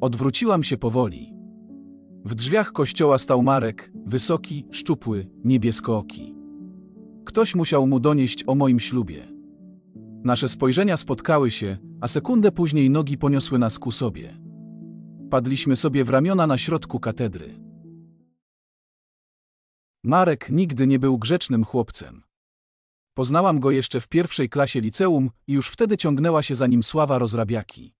Odwróciłam się powoli. W drzwiach kościoła stał Marek, wysoki, szczupły, niebieskooki. Ktoś musiał mu donieść o moim ślubie. Nasze spojrzenia spotkały się, a sekundę później nogi poniosły nas ku sobie. Padliśmy sobie w ramiona na środku katedry. Marek nigdy nie był grzecznym chłopcem. Poznałam go jeszcze w pierwszej klasie liceum i już wtedy ciągnęła się za nim sława rozrabiaki.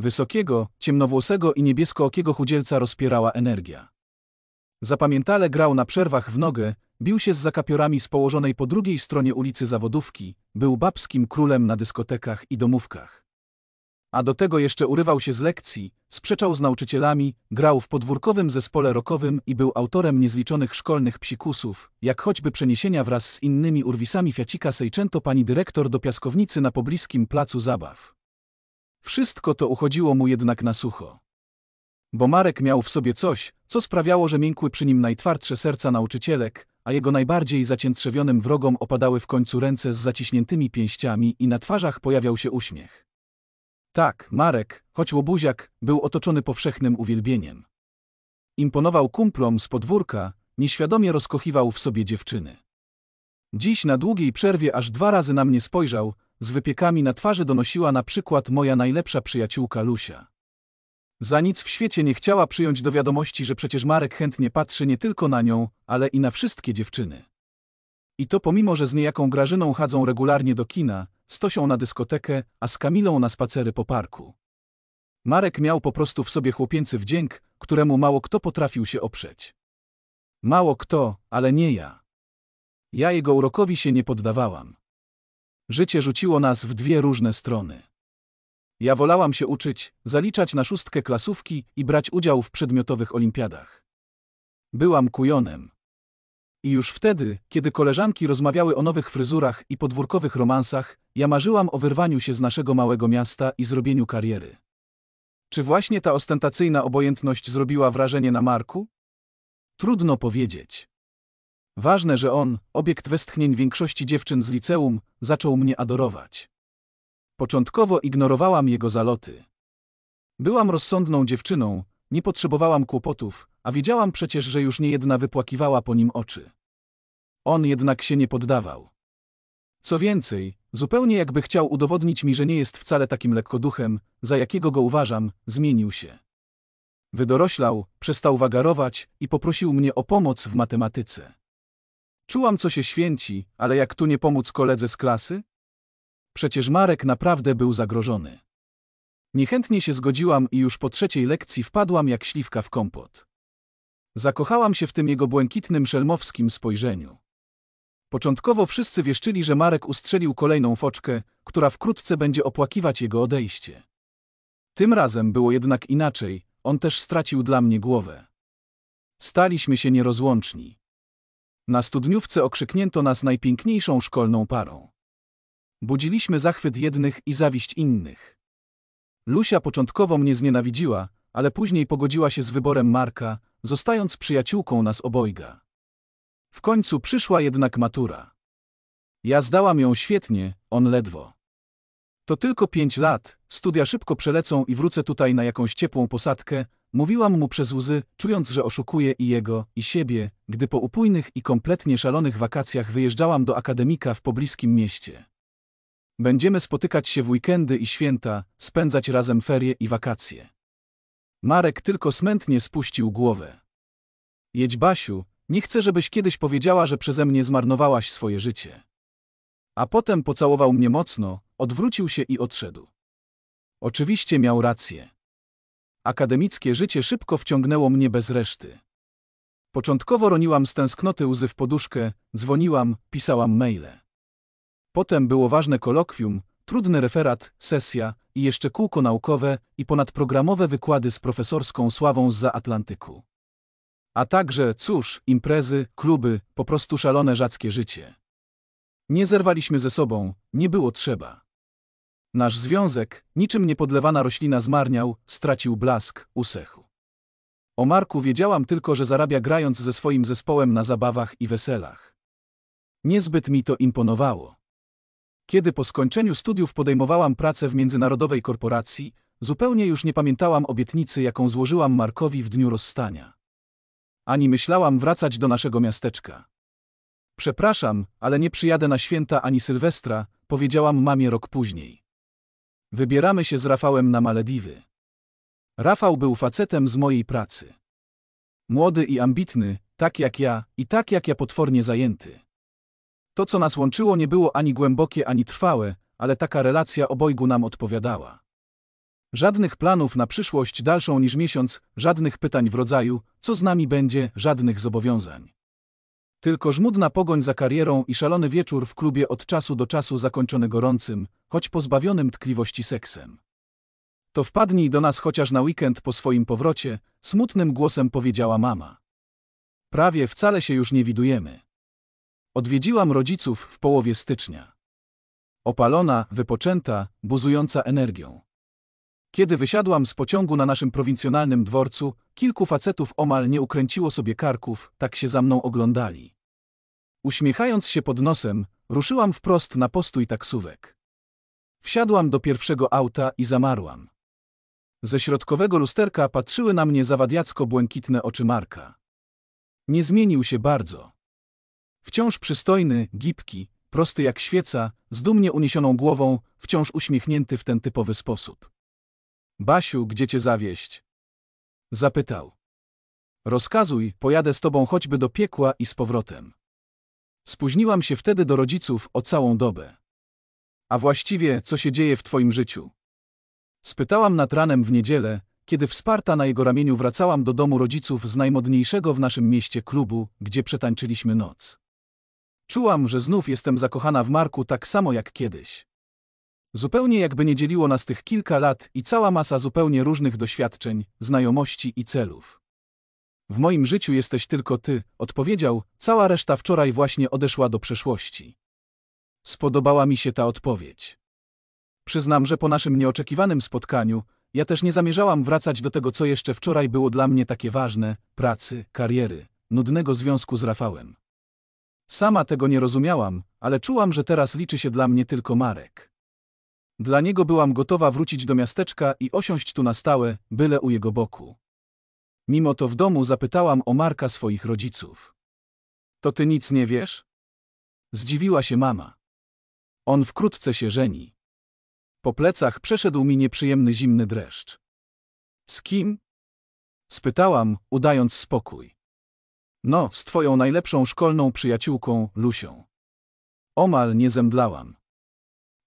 Wysokiego, ciemnowłosego i niebieskookiego chudzielca rozpierała energia. Zapamiętale grał na przerwach w nogę, bił się z zakapiorami z położonej po drugiej stronie ulicy zawodówki, był babskim królem na dyskotekach i domówkach. A do tego jeszcze urywał się z lekcji, sprzeczał z nauczycielami, grał w podwórkowym zespole rokowym i był autorem niezliczonych szkolnych psikusów, jak choćby przeniesienia wraz z innymi urwisami Fiacika Sejczęto pani dyrektor do piaskownicy na pobliskim placu zabaw. Wszystko to uchodziło mu jednak na sucho. Bo Marek miał w sobie coś, co sprawiało, że miękły przy nim najtwardsze serca nauczycielek, a jego najbardziej zaciętrzewionym wrogom opadały w końcu ręce z zaciśniętymi pięściami i na twarzach pojawiał się uśmiech. Tak, Marek, choć łobuziak, był otoczony powszechnym uwielbieniem. Imponował kumplom z podwórka, nieświadomie rozkochiwał w sobie dziewczyny. Dziś na długiej przerwie aż dwa razy na mnie spojrzał, z wypiekami na twarzy donosiła na przykład moja najlepsza przyjaciółka Lusia. Za nic w świecie nie chciała przyjąć do wiadomości, że przecież Marek chętnie patrzy nie tylko na nią, ale i na wszystkie dziewczyny. I to pomimo, że z niejaką Grażyną chadzą regularnie do kina, stosią na dyskotekę, a z Kamilą na spacery po parku. Marek miał po prostu w sobie chłopięcy wdzięk, któremu mało kto potrafił się oprzeć. Mało kto, ale nie ja. Ja jego urokowi się nie poddawałam. Życie rzuciło nas w dwie różne strony. Ja wolałam się uczyć, zaliczać na szóstkę klasówki i brać udział w przedmiotowych olimpiadach. Byłam kujonem. I już wtedy, kiedy koleżanki rozmawiały o nowych fryzurach i podwórkowych romansach, ja marzyłam o wyrwaniu się z naszego małego miasta i zrobieniu kariery. Czy właśnie ta ostentacyjna obojętność zrobiła wrażenie na Marku? Trudno powiedzieć. Ważne, że on, obiekt westchnień większości dziewczyn z liceum, zaczął mnie adorować. Początkowo ignorowałam jego zaloty. Byłam rozsądną dziewczyną, nie potrzebowałam kłopotów, a wiedziałam przecież, że już nie jedna wypłakiwała po nim oczy. On jednak się nie poddawał. Co więcej, zupełnie jakby chciał udowodnić mi, że nie jest wcale takim lekkoduchem, za jakiego go uważam, zmienił się. Wydoroślał, przestał wagarować i poprosił mnie o pomoc w matematyce. Czułam, co się święci, ale jak tu nie pomóc koledze z klasy? Przecież Marek naprawdę był zagrożony. Niechętnie się zgodziłam i już po trzeciej lekcji wpadłam jak śliwka w kompot. Zakochałam się w tym jego błękitnym szelmowskim spojrzeniu. Początkowo wszyscy wieszczyli, że Marek ustrzelił kolejną foczkę, która wkrótce będzie opłakiwać jego odejście. Tym razem było jednak inaczej, on też stracił dla mnie głowę. Staliśmy się nierozłączni. Na studniówce okrzyknięto nas najpiękniejszą szkolną parą. Budziliśmy zachwyt jednych i zawiść innych. Lucia początkowo mnie znienawidziła, ale później pogodziła się z wyborem Marka, zostając przyjaciółką nas obojga. W końcu przyszła jednak matura. Ja zdałam ją świetnie, on ledwo. To tylko pięć lat, studia szybko przelecą i wrócę tutaj na jakąś ciepłą posadkę, Mówiłam mu przez łzy, czując, że oszukuje i jego, i siebie, gdy po upójnych i kompletnie szalonych wakacjach wyjeżdżałam do akademika w pobliskim mieście. Będziemy spotykać się w weekendy i święta, spędzać razem ferie i wakacje. Marek tylko smętnie spuścił głowę. Jedź Basiu, nie chcę, żebyś kiedyś powiedziała, że przeze mnie zmarnowałaś swoje życie. A potem pocałował mnie mocno, odwrócił się i odszedł. Oczywiście miał rację akademickie życie szybko wciągnęło mnie bez reszty. Początkowo roniłam z tęsknoty łzy w poduszkę, dzwoniłam, pisałam maile. Potem było ważne kolokwium, trudny referat, sesja i jeszcze kółko naukowe i ponadprogramowe wykłady z profesorską sławą z Atlantyku. A także, cóż, imprezy, kluby, po prostu szalone żackie życie. Nie zerwaliśmy ze sobą, nie było trzeba. Nasz związek, niczym niepodlewana roślina zmarniał, stracił blask, usechł. O Marku wiedziałam tylko, że zarabia grając ze swoim zespołem na zabawach i weselach. Niezbyt mi to imponowało. Kiedy po skończeniu studiów podejmowałam pracę w międzynarodowej korporacji, zupełnie już nie pamiętałam obietnicy, jaką złożyłam Markowi w dniu rozstania. Ani myślałam wracać do naszego miasteczka. Przepraszam, ale nie przyjadę na święta ani Sylwestra, powiedziałam mamie rok później. Wybieramy się z Rafałem na Malediwy. Rafał był facetem z mojej pracy. Młody i ambitny, tak jak ja, i tak jak ja potwornie zajęty. To, co nas łączyło, nie było ani głębokie, ani trwałe, ale taka relacja obojgu nam odpowiadała. Żadnych planów na przyszłość dalszą niż miesiąc, żadnych pytań w rodzaju, co z nami będzie, żadnych zobowiązań. Tylko żmudna pogoń za karierą i szalony wieczór w klubie od czasu do czasu zakończony gorącym, choć pozbawionym tkliwości seksem. To wpadnij do nas chociaż na weekend po swoim powrocie, smutnym głosem powiedziała mama. Prawie wcale się już nie widujemy. Odwiedziłam rodziców w połowie stycznia. Opalona, wypoczęta, buzująca energią. Kiedy wysiadłam z pociągu na naszym prowincjonalnym dworcu, kilku facetów omal nie ukręciło sobie karków, tak się za mną oglądali. Uśmiechając się pod nosem, ruszyłam wprost na postój taksówek. Wsiadłam do pierwszego auta i zamarłam. Ze środkowego lusterka patrzyły na mnie zawadiacko-błękitne oczy Marka. Nie zmienił się bardzo. Wciąż przystojny, gibki, prosty jak świeca, z dumnie uniesioną głową, wciąż uśmiechnięty w ten typowy sposób. Basiu, gdzie cię zawieść? Zapytał. Rozkazuj, pojadę z tobą choćby do piekła i z powrotem. Spóźniłam się wtedy do rodziców o całą dobę. A właściwie, co się dzieje w twoim życiu? Spytałam nad ranem w niedzielę, kiedy wsparta na jego ramieniu wracałam do domu rodziców z najmodniejszego w naszym mieście klubu, gdzie przetańczyliśmy noc. Czułam, że znów jestem zakochana w Marku tak samo jak kiedyś. Zupełnie jakby nie dzieliło nas tych kilka lat i cała masa zupełnie różnych doświadczeń, znajomości i celów. W moim życiu jesteś tylko ty, odpowiedział, cała reszta wczoraj właśnie odeszła do przeszłości. Spodobała mi się ta odpowiedź. Przyznam, że po naszym nieoczekiwanym spotkaniu, ja też nie zamierzałam wracać do tego, co jeszcze wczoraj było dla mnie takie ważne pracy, kariery, nudnego związku z Rafałem. Sama tego nie rozumiałam, ale czułam, że teraz liczy się dla mnie tylko Marek. Dla niego byłam gotowa wrócić do miasteczka i osiąść tu na stałe, byle u jego boku. Mimo to w domu zapytałam o Marka swoich rodziców. To ty nic nie wiesz? Zdziwiła się mama. On wkrótce się żeni. Po plecach przeszedł mi nieprzyjemny zimny dreszcz. Z kim? Spytałam, udając spokój. No, z twoją najlepszą szkolną przyjaciółką, Lusią. Omal nie zemdlałam.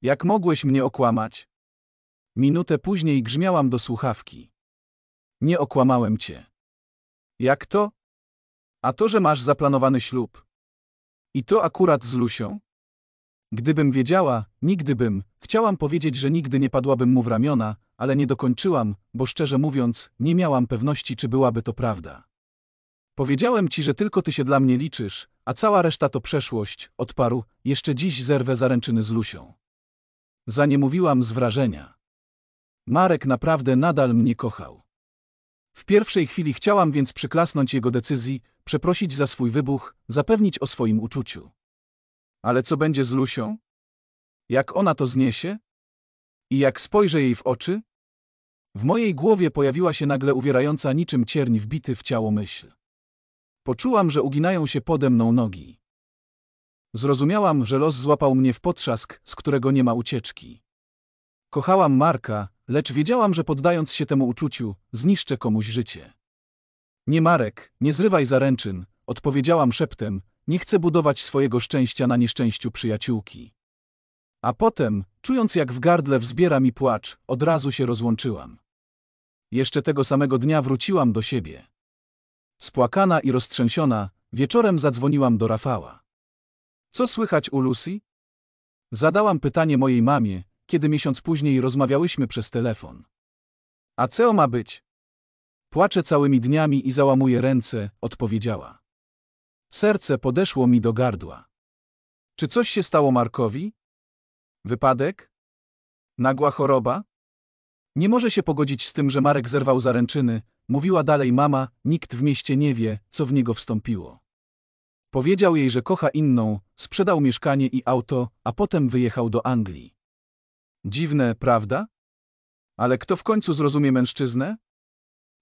Jak mogłeś mnie okłamać? Minutę później grzmiałam do słuchawki. Nie okłamałem cię. Jak to? A to, że masz zaplanowany ślub. I to akurat z Lusią? Gdybym wiedziała, nigdy bym, chciałam powiedzieć, że nigdy nie padłabym mu w ramiona, ale nie dokończyłam, bo szczerze mówiąc, nie miałam pewności, czy byłaby to prawda. Powiedziałem ci, że tylko ty się dla mnie liczysz, a cała reszta to przeszłość, odparł, jeszcze dziś zerwę zaręczyny z Lusią. Zaniemówiłam z wrażenia. Marek naprawdę nadal mnie kochał. W pierwszej chwili chciałam więc przyklasnąć jego decyzji, przeprosić za swój wybuch, zapewnić o swoim uczuciu. Ale co będzie z Lusią? Jak ona to zniesie? I jak spojrzę jej w oczy? W mojej głowie pojawiła się nagle uwierająca niczym cierń wbity w ciało myśl. Poczułam, że uginają się pode mną nogi. Zrozumiałam, że los złapał mnie w potrzask, z którego nie ma ucieczki. Kochałam Marka, lecz wiedziałam, że poddając się temu uczuciu, zniszczę komuś życie. Nie Marek, nie zrywaj zaręczyn, odpowiedziałam szeptem, nie chcę budować swojego szczęścia na nieszczęściu przyjaciółki. A potem, czując jak w gardle wzbiera mi płacz, od razu się rozłączyłam. Jeszcze tego samego dnia wróciłam do siebie. Spłakana i roztrzęsiona, wieczorem zadzwoniłam do Rafała. Co słychać u Lucy? Zadałam pytanie mojej mamie, kiedy miesiąc później rozmawiałyśmy przez telefon. A co ma być? Płaczę całymi dniami i załamuję ręce, odpowiedziała. Serce podeszło mi do gardła. Czy coś się stało Markowi? Wypadek? Nagła choroba? Nie może się pogodzić z tym, że Marek zerwał zaręczyny, mówiła dalej mama, nikt w mieście nie wie, co w niego wstąpiło. Powiedział jej, że kocha inną, sprzedał mieszkanie i auto, a potem wyjechał do Anglii. Dziwne, prawda? Ale kto w końcu zrozumie mężczyznę?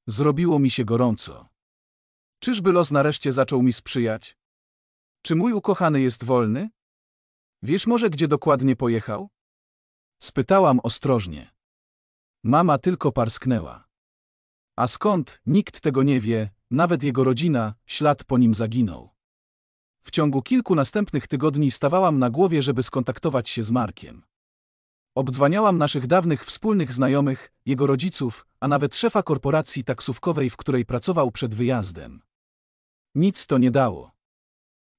Zrobiło mi się gorąco. Czyżby los nareszcie zaczął mi sprzyjać? Czy mój ukochany jest wolny? Wiesz może, gdzie dokładnie pojechał? Spytałam ostrożnie. Mama tylko parsknęła. A skąd, nikt tego nie wie, nawet jego rodzina, ślad po nim zaginął. W ciągu kilku następnych tygodni stawałam na głowie, żeby skontaktować się z Markiem. Obdzwaniałam naszych dawnych wspólnych znajomych, jego rodziców, a nawet szefa korporacji taksówkowej, w której pracował przed wyjazdem. Nic to nie dało.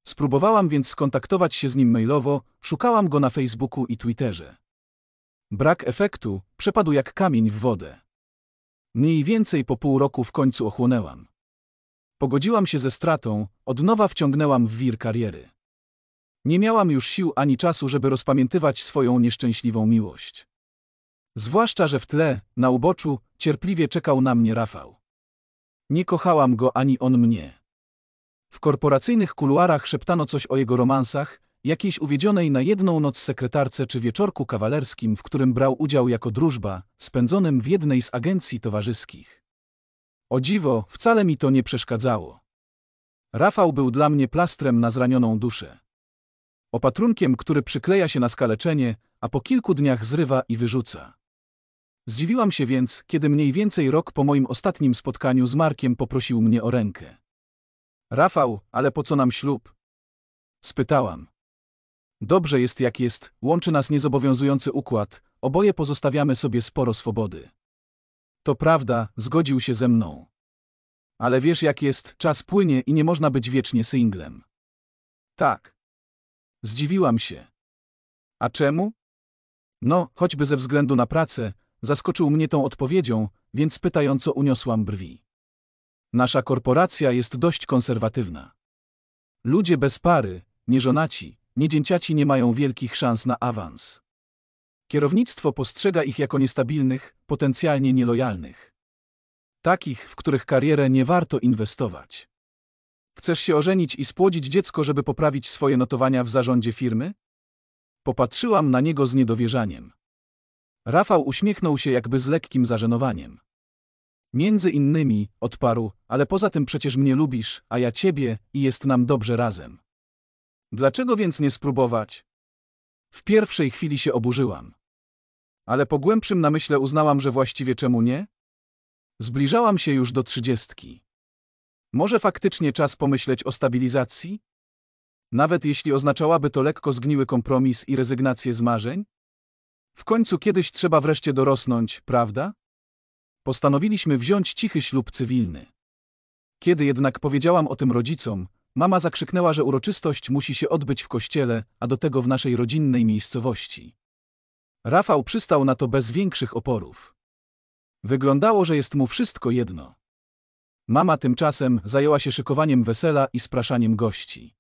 Spróbowałam więc skontaktować się z nim mailowo, szukałam go na Facebooku i Twitterze. Brak efektu, przepadł jak kamień w wodę. Mniej więcej po pół roku w końcu ochłonęłam. Pogodziłam się ze stratą, od nowa wciągnęłam w wir kariery. Nie miałam już sił ani czasu, żeby rozpamiętywać swoją nieszczęśliwą miłość. Zwłaszcza, że w tle, na uboczu, cierpliwie czekał na mnie Rafał. Nie kochałam go ani on mnie. W korporacyjnych kuluarach szeptano coś o jego romansach, jakiejś uwiedzionej na jedną noc sekretarce czy wieczorku kawalerskim, w którym brał udział jako drużba, spędzonym w jednej z agencji towarzyskich. O dziwo, wcale mi to nie przeszkadzało. Rafał był dla mnie plastrem na zranioną duszę. Opatrunkiem, który przykleja się na skaleczenie, a po kilku dniach zrywa i wyrzuca. Zdziwiłam się więc, kiedy mniej więcej rok po moim ostatnim spotkaniu z Markiem poprosił mnie o rękę. Rafał, ale po co nam ślub? Spytałam. Dobrze jest jak jest, łączy nas niezobowiązujący układ, oboje pozostawiamy sobie sporo swobody. To prawda, zgodził się ze mną. Ale wiesz jak jest, czas płynie i nie można być wiecznie singlem. Tak. Zdziwiłam się. A czemu? No, choćby ze względu na pracę, zaskoczył mnie tą odpowiedzią, więc pytająco uniosłam brwi. Nasza korporacja jest dość konserwatywna. Ludzie bez pary, nieżonaci, dzięciaci nie mają wielkich szans na awans. Kierownictwo postrzega ich jako niestabilnych, potencjalnie nielojalnych. Takich, w których karierę nie warto inwestować. Chcesz się ożenić i spłodzić dziecko, żeby poprawić swoje notowania w zarządzie firmy? Popatrzyłam na niego z niedowierzaniem. Rafał uśmiechnął się jakby z lekkim zażenowaniem. Między innymi, odparł, ale poza tym przecież mnie lubisz, a ja ciebie i jest nam dobrze razem. Dlaczego więc nie spróbować? W pierwszej chwili się oburzyłam ale po głębszym namyśle uznałam, że właściwie czemu nie? Zbliżałam się już do trzydziestki. Może faktycznie czas pomyśleć o stabilizacji? Nawet jeśli oznaczałaby to lekko zgniły kompromis i rezygnację z marzeń? W końcu kiedyś trzeba wreszcie dorosnąć, prawda? Postanowiliśmy wziąć cichy ślub cywilny. Kiedy jednak powiedziałam o tym rodzicom, mama zakrzyknęła, że uroczystość musi się odbyć w kościele, a do tego w naszej rodzinnej miejscowości. Rafał przystał na to bez większych oporów. Wyglądało, że jest mu wszystko jedno. Mama tymczasem zajęła się szykowaniem wesela i spraszaniem gości.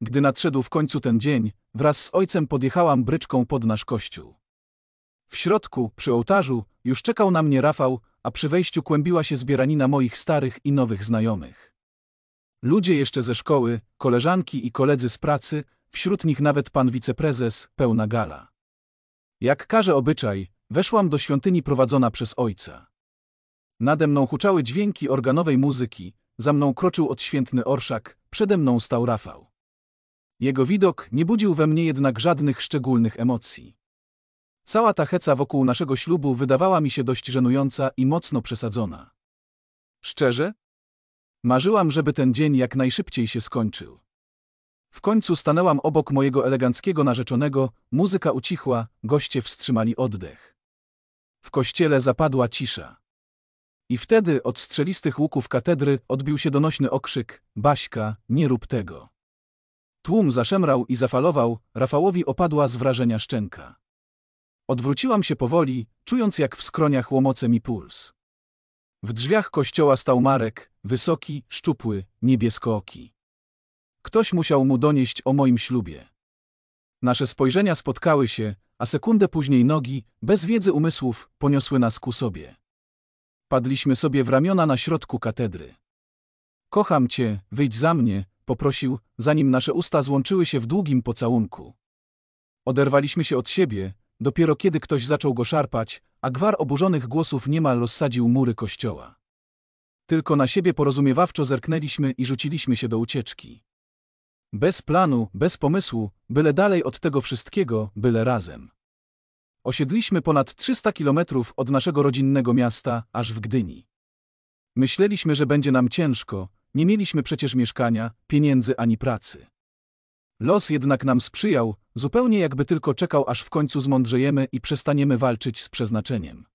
Gdy nadszedł w końcu ten dzień, wraz z ojcem podjechałam bryczką pod nasz kościół. W środku, przy ołtarzu, już czekał na mnie Rafał, a przy wejściu kłębiła się zbieranina moich starych i nowych znajomych. Ludzie jeszcze ze szkoły, koleżanki i koledzy z pracy, wśród nich nawet pan wiceprezes, pełna gala. Jak każe obyczaj, weszłam do świątyni prowadzona przez ojca. Nade mną huczały dźwięki organowej muzyki, za mną kroczył odświętny orszak, przede mną stał Rafał. Jego widok nie budził we mnie jednak żadnych szczególnych emocji. Cała ta heca wokół naszego ślubu wydawała mi się dość żenująca i mocno przesadzona. Szczerze? Marzyłam, żeby ten dzień jak najszybciej się skończył. W końcu stanęłam obok mojego eleganckiego narzeczonego, muzyka ucichła, goście wstrzymali oddech. W kościele zapadła cisza. I wtedy od strzelistych łuków katedry odbił się donośny okrzyk: Baśka, nie rób tego. Tłum zaszemrał i zafalował, Rafałowi opadła z wrażenia szczęka. Odwróciłam się powoli, czując jak w skroniach łomoce mi puls. W drzwiach kościoła stał Marek, wysoki, szczupły, niebieskooki. Ktoś musiał mu donieść o moim ślubie. Nasze spojrzenia spotkały się, a sekundę później nogi, bez wiedzy umysłów, poniosły nas ku sobie. Padliśmy sobie w ramiona na środku katedry. Kocham cię, wyjdź za mnie, poprosił, zanim nasze usta złączyły się w długim pocałunku. Oderwaliśmy się od siebie, dopiero kiedy ktoś zaczął go szarpać, a gwar oburzonych głosów niemal rozsadził mury kościoła. Tylko na siebie porozumiewawczo zerknęliśmy i rzuciliśmy się do ucieczki. Bez planu, bez pomysłu, byle dalej od tego wszystkiego, byle razem. Osiedliśmy ponad 300 kilometrów od naszego rodzinnego miasta, aż w Gdyni. Myśleliśmy, że będzie nam ciężko, nie mieliśmy przecież mieszkania, pieniędzy ani pracy. Los jednak nam sprzyjał, zupełnie jakby tylko czekał, aż w końcu zmądrzejemy i przestaniemy walczyć z przeznaczeniem.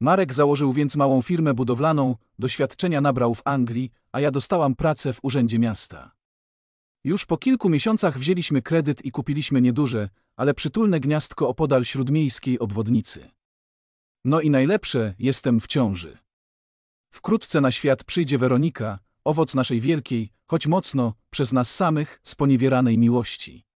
Marek założył więc małą firmę budowlaną, doświadczenia nabrał w Anglii, a ja dostałam pracę w urzędzie miasta. Już po kilku miesiącach wzięliśmy kredyt i kupiliśmy nieduże, ale przytulne gniazdko opodal śródmiejskiej obwodnicy. No i najlepsze, jestem w ciąży. Wkrótce na świat przyjdzie Weronika, owoc naszej wielkiej, choć mocno, przez nas samych, sponiewieranej miłości.